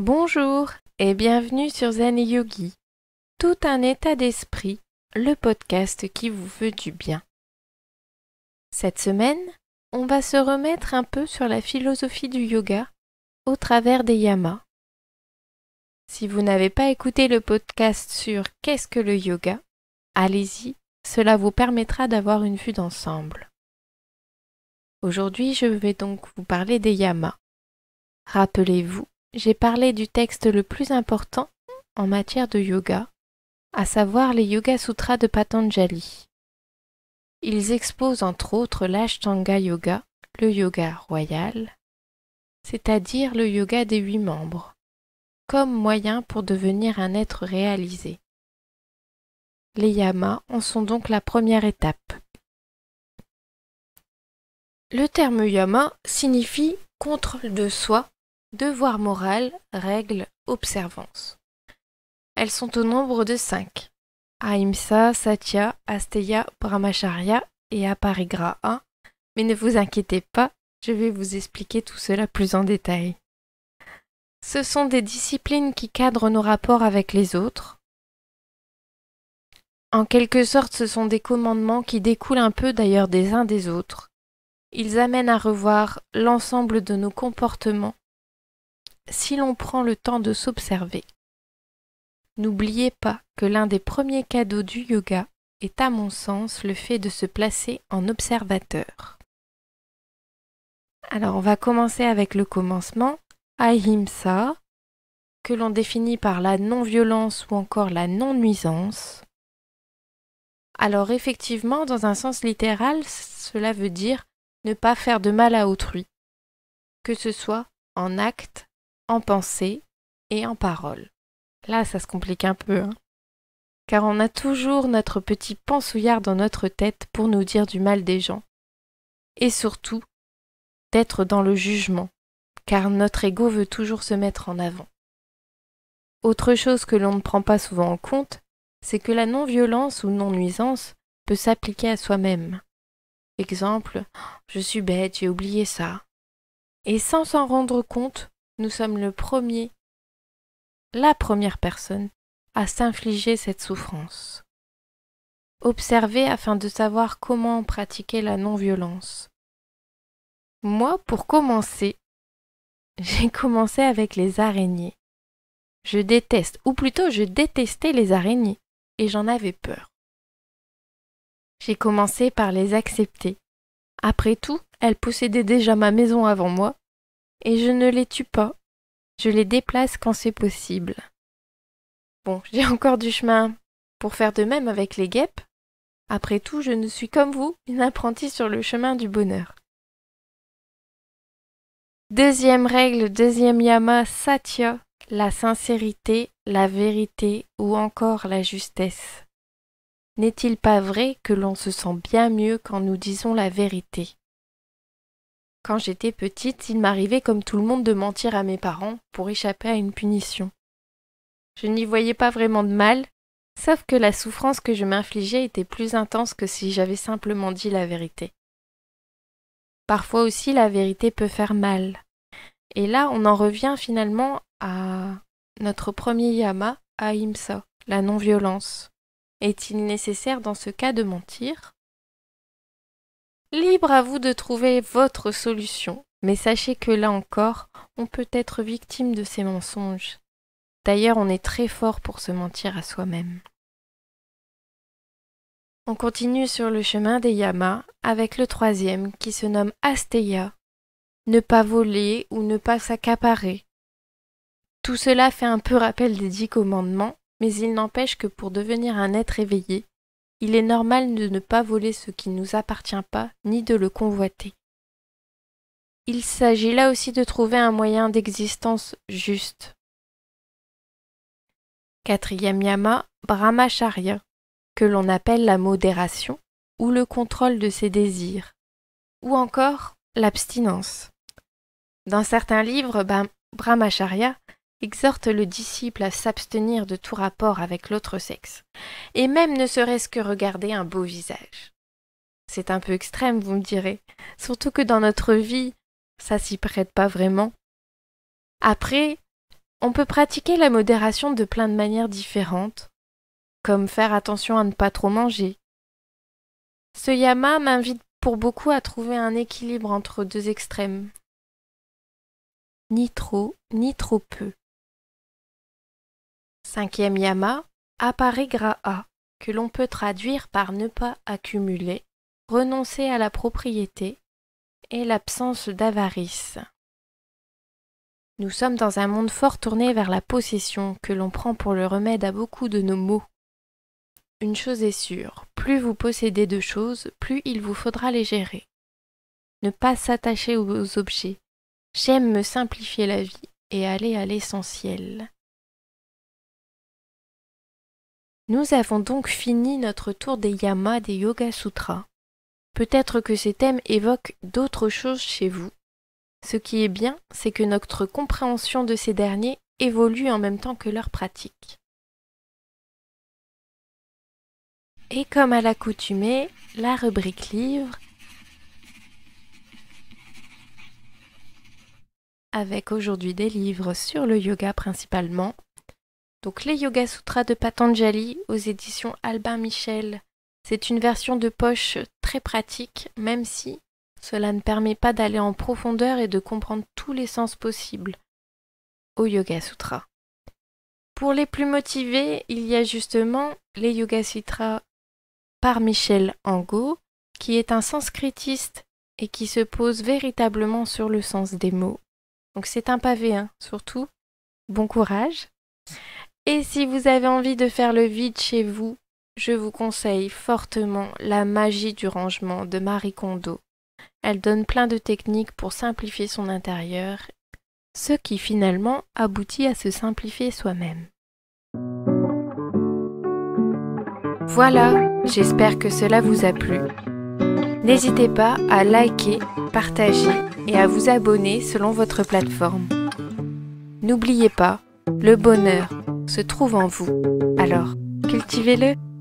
Bonjour et bienvenue sur Zen Yogi, tout un état d'esprit, le podcast qui vous veut du bien. Cette semaine, on va se remettre un peu sur la philosophie du yoga au travers des yamas. Si vous n'avez pas écouté le podcast sur Qu'est-ce que le yoga, allez-y, cela vous permettra d'avoir une vue d'ensemble. Aujourd'hui, je vais donc vous parler des yamas. Rappelez-vous, j'ai parlé du texte le plus important en matière de yoga, à savoir les Yoga Sutras de Patanjali. Ils exposent entre autres l'Ashtanga Yoga, le yoga royal, c'est-à-dire le yoga des huit membres, comme moyen pour devenir un être réalisé. Les yamas en sont donc la première étape. Le terme yama signifie contrôle de soi Devoirs moral, règles, observances. Elles sont au nombre de cinq. Ahimsa, Satya, Asteya, Brahmacharya et Aparigraha. Mais ne vous inquiétez pas, je vais vous expliquer tout cela plus en détail. Ce sont des disciplines qui cadrent nos rapports avec les autres. En quelque sorte, ce sont des commandements qui découlent un peu d'ailleurs des uns des autres. Ils amènent à revoir l'ensemble de nos comportements si l'on prend le temps de s'observer. N'oubliez pas que l'un des premiers cadeaux du yoga est à mon sens le fait de se placer en observateur. Alors on va commencer avec le commencement, ahimsa, que l'on définit par la non-violence ou encore la non-nuisance. Alors effectivement, dans un sens littéral, cela veut dire ne pas faire de mal à autrui, que ce soit en acte en pensée et en parole. Là, ça se complique un peu, hein car on a toujours notre petit pansouillard dans notre tête pour nous dire du mal des gens. Et surtout, d'être dans le jugement, car notre ego veut toujours se mettre en avant. Autre chose que l'on ne prend pas souvent en compte, c'est que la non-violence ou non-nuisance peut s'appliquer à soi-même. Exemple, oh, je suis bête, j'ai oublié ça. Et sans s'en rendre compte, nous sommes le premier, la première personne à s'infliger cette souffrance. Observez afin de savoir comment pratiquer la non-violence. Moi, pour commencer, j'ai commencé avec les araignées. Je déteste, ou plutôt je détestais les araignées, et j'en avais peur. J'ai commencé par les accepter. Après tout, elles possédaient déjà ma maison avant moi, et je ne les tue pas. Je les déplace quand c'est possible. Bon, j'ai encore du chemin pour faire de même avec les guêpes. Après tout, je ne suis comme vous, une apprentie sur le chemin du bonheur. Deuxième règle, deuxième yama, satya, la sincérité, la vérité ou encore la justesse. N'est-il pas vrai que l'on se sent bien mieux quand nous disons la vérité quand j'étais petite, il m'arrivait comme tout le monde de mentir à mes parents pour échapper à une punition. Je n'y voyais pas vraiment de mal, sauf que la souffrance que je m'infligeais était plus intense que si j'avais simplement dit la vérité. Parfois aussi la vérité peut faire mal. Et là on en revient finalement à notre premier yama, Ahimsa, la non-violence. Est-il nécessaire dans ce cas de mentir Libre à vous de trouver votre solution, mais sachez que là encore, on peut être victime de ces mensonges. D'ailleurs, on est très fort pour se mentir à soi-même. On continue sur le chemin des yamas avec le troisième qui se nomme Asteya. Ne pas voler ou ne pas s'accaparer. Tout cela fait un peu rappel des dix commandements, mais il n'empêche que pour devenir un être éveillé, il est normal de ne pas voler ce qui ne nous appartient pas, ni de le convoiter. Il s'agit là aussi de trouver un moyen d'existence juste. Quatrième yama, brahmacharya, que l'on appelle la modération ou le contrôle de ses désirs, ou encore l'abstinence. Dans certains livres, brahmacharya exhorte le disciple à s'abstenir de tout rapport avec l'autre sexe, et même ne serait-ce que regarder un beau visage. C'est un peu extrême, vous me direz, surtout que dans notre vie, ça s'y prête pas vraiment. Après, on peut pratiquer la modération de plein de manières différentes, comme faire attention à ne pas trop manger. Ce yama m'invite pour beaucoup à trouver un équilibre entre deux extrêmes. Ni trop, ni trop peu. Cinquième yama, aparigraha, que l'on peut traduire par ne pas accumuler, renoncer à la propriété et l'absence d'avarice. Nous sommes dans un monde fort tourné vers la possession que l'on prend pour le remède à beaucoup de nos maux. Une chose est sûre, plus vous possédez de choses, plus il vous faudra les gérer. Ne pas s'attacher aux objets. J'aime me simplifier la vie et aller à l'essentiel. Nous avons donc fini notre tour des yamas des Yoga Sutras. Peut-être que ces thèmes évoquent d'autres choses chez vous. Ce qui est bien, c'est que notre compréhension de ces derniers évolue en même temps que leur pratique. Et comme à l'accoutumée, la rubrique livre avec aujourd'hui des livres sur le yoga principalement donc les Yoga Sutras de Patanjali aux éditions Albin Michel. C'est une version de poche très pratique, même si cela ne permet pas d'aller en profondeur et de comprendre tous les sens possibles au Yoga Sutra. Pour les plus motivés, il y a justement les Yoga Sutras par Michel Angot, qui est un sanskritiste et qui se pose véritablement sur le sens des mots. Donc c'est un pavé, hein, surtout. Bon courage. Et si vous avez envie de faire le vide chez vous, je vous conseille fortement la magie du rangement de Marie Kondo. Elle donne plein de techniques pour simplifier son intérieur, ce qui finalement aboutit à se simplifier soi-même. Voilà, j'espère que cela vous a plu. N'hésitez pas à liker, partager et à vous abonner selon votre plateforme. N'oubliez pas, le bonheur se trouve en vous. Alors, cultivez-le.